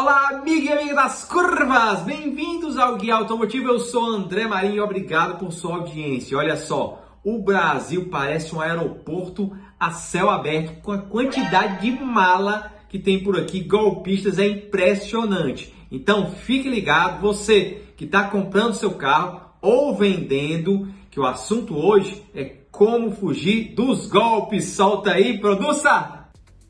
Olá, amiga e amiga das curvas! Bem-vindos ao Guia Automotivo. Eu sou André Marinho e obrigado por sua audiência. Olha só, o Brasil parece um aeroporto a céu aberto com a quantidade de mala que tem por aqui, golpistas, é impressionante. Então fique ligado, você que está comprando seu carro ou vendendo, que o assunto hoje é como fugir dos golpes. Solta aí, produção!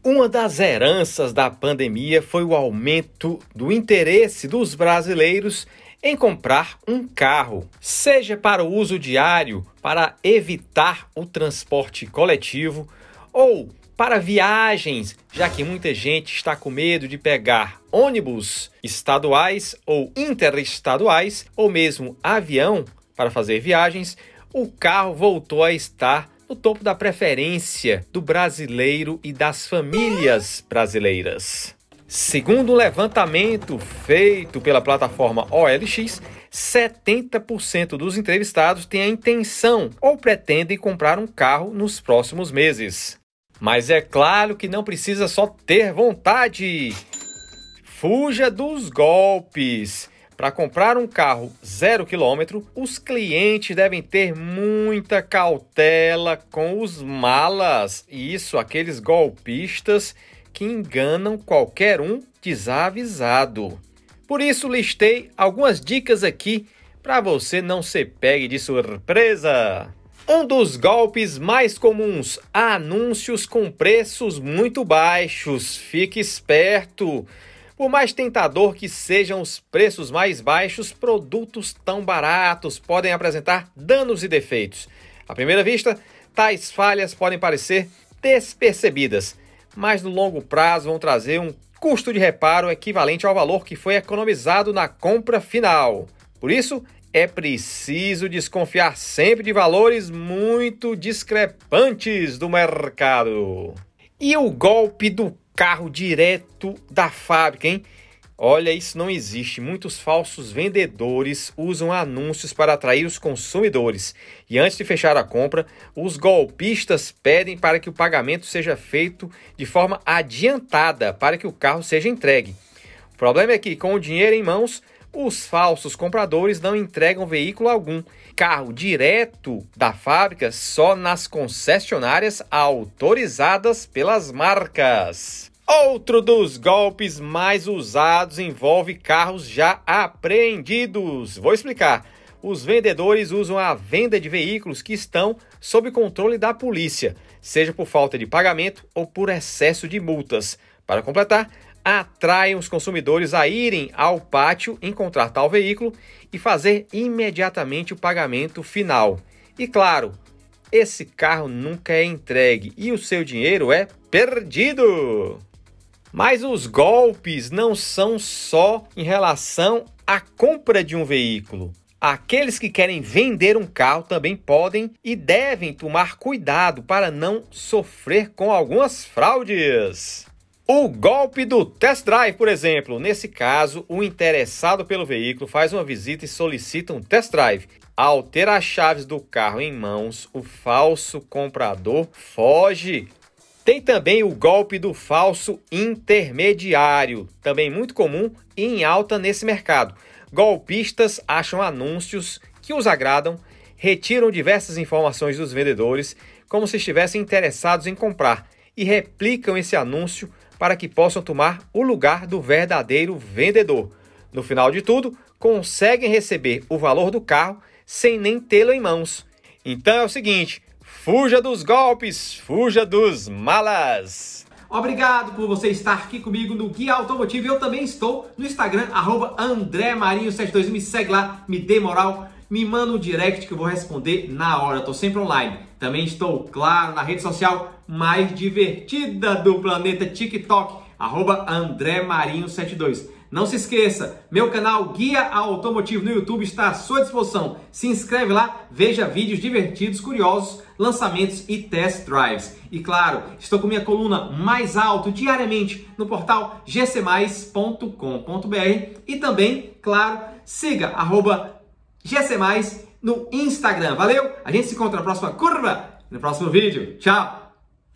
Uma das heranças da pandemia foi o aumento do interesse dos brasileiros em comprar um carro, seja para o uso diário, para evitar o transporte coletivo ou para viagens, já que muita gente está com medo de pegar ônibus estaduais ou interestaduais ou mesmo avião para fazer viagens, o carro voltou a estar no topo da preferência do brasileiro e das famílias brasileiras. Segundo um levantamento feito pela plataforma OLX, 70% dos entrevistados têm a intenção ou pretendem comprar um carro nos próximos meses. Mas é claro que não precisa só ter vontade. Fuja dos golpes. Para comprar um carro zero quilômetro, os clientes devem ter muita cautela com os malas, isso, aqueles golpistas que enganam qualquer um desavisado. Por isso, listei algumas dicas aqui para você não se pegue de surpresa. Um dos golpes mais comuns: anúncios com preços muito baixos. Fique esperto. Por mais tentador que sejam os preços mais baixos, produtos tão baratos podem apresentar danos e defeitos. À primeira vista, tais falhas podem parecer despercebidas, mas no longo prazo vão trazer um custo de reparo equivalente ao valor que foi economizado na compra final. Por isso, é preciso desconfiar sempre de valores muito discrepantes do mercado. E o golpe do carro direto da fábrica, hein? Olha, isso não existe. Muitos falsos vendedores usam anúncios para atrair os consumidores. E antes de fechar a compra, os golpistas pedem para que o pagamento seja feito de forma adiantada para que o carro seja entregue. O problema é que, com o dinheiro em mãos, os falsos compradores não entregam veículo algum. Carro direto da fábrica só nas concessionárias autorizadas pelas marcas. Outro dos golpes mais usados envolve carros já apreendidos. Vou explicar. Os vendedores usam a venda de veículos que estão sob controle da polícia, seja por falta de pagamento ou por excesso de multas. Para completar, atraem os consumidores a irem ao pátio encontrar tal veículo e fazer imediatamente o pagamento final. E claro, esse carro nunca é entregue e o seu dinheiro é perdido! Mas os golpes não são só em relação à compra de um veículo. Aqueles que querem vender um carro também podem e devem tomar cuidado para não sofrer com algumas fraudes. O golpe do test drive, por exemplo. Nesse caso, o interessado pelo veículo faz uma visita e solicita um test drive. Ao ter as chaves do carro em mãos, o falso comprador foge tem também o golpe do falso intermediário, também muito comum e em alta nesse mercado. Golpistas acham anúncios que os agradam, retiram diversas informações dos vendedores, como se estivessem interessados em comprar, e replicam esse anúncio para que possam tomar o lugar do verdadeiro vendedor. No final de tudo, conseguem receber o valor do carro sem nem tê-lo em mãos. Então é o seguinte: Fuja dos golpes, fuja dos malas. Obrigado por você estar aqui comigo no Guia Automotivo. Eu também estou no Instagram, arroba André Marinho 72 Me segue lá, me dê moral, me manda um direct que eu vou responder na hora. Estou sempre online. Também estou, claro, na rede social mais divertida do planeta TikTok, arroba André Marinho 72. Não se esqueça, meu canal Guia Automotivo no YouTube está à sua disposição. Se inscreve lá, veja vídeos divertidos, curiosos, lançamentos e test drives. E claro, estou com minha coluna mais alto diariamente no portal gcmais.com.br e também, claro, siga arroba gcmais no Instagram. Valeu? A gente se encontra na próxima curva, no próximo vídeo. Tchau!